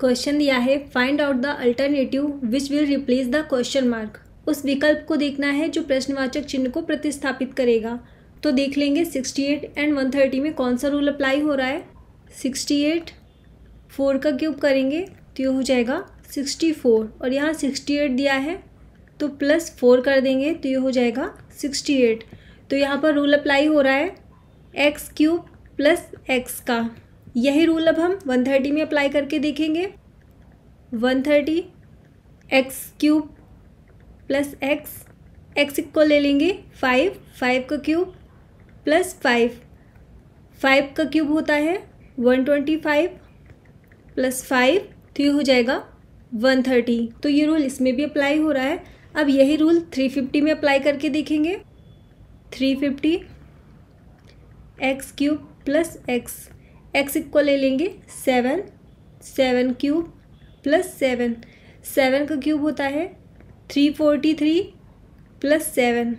question दिया है find out the alternative which will replace the question mark उस विकल्प को देखना है जो प्रश्नवाचक चिन्ह को प्रतिस्थापित करेगा तो देख लेंगे sixty eight and one thirty में कौन सा रूल अप्लाई हो रहा है सिक्सटी एट फोर का क्यूब करेंगे तो ये हो जाएगा सिक्सटी फोर और यहाँ सिक्सटी एट दिया है तो प्लस फोर कर देंगे तो ये हो जाएगा सिक्सटी एट तो यहाँ पर रूल अप्लाई हो रहा है एक्स क्यूब प्लस एक्स का यही रूल अब हम 130 में अप्लाई करके देखेंगे 130 thirty x cube plus x x को ले लेंगे फाइव फाइव का क्यूब प्लस फाइव फाइव का क्यूब होता है one twenty five plus five तो ये हो जाएगा वन थर्टी तो ये रूल इसमें भी अप्लाई हो रहा है अब यही रूल थ्री फिफ्टी में अप्लाई करके देखेंगे three fifty x cube plus x x equal ले लेंगे seven seven cube plus seven seven का क्यूब होता है three forty three plus seven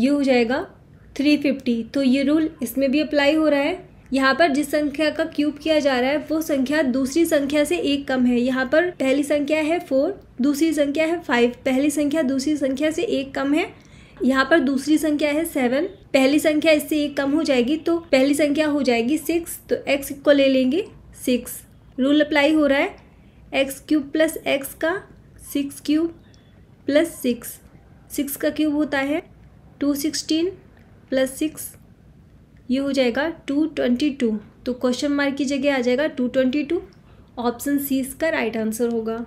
ये हो जाएगा थ्री फिफ्टी तो ये रूल इसमें भी अप्लाई हो रहा है यहाँ पर जिस संख्या का क्यूब किया जा रहा है वो संख्या दूसरी संख्या से एक कम है यहाँ पर पहली संख्या है फोर दूसरी संख्या है फाइव पहली संख्या दूसरी संख्या से एक कम है यहाँ पर दूसरी संख्या है सेवन पहली संख्या इससे एक कम हो जाएगी तो पहली संख्या हो जाएगी सिक्स तो एक्स को ले लेंगे सिक्स रूल अप्लाई हो रहा है एक्स क्यूब प्लस एक्स का six cube plus six six का क्यूब होता है टू सिक्सटीन प्लस सिक्स ये हो जाएगा टू ट्वेंटी टू तो क्वेश्चन मार्क की जगह आ जाएगा two twenty two option C इसका राइट आंसर होगा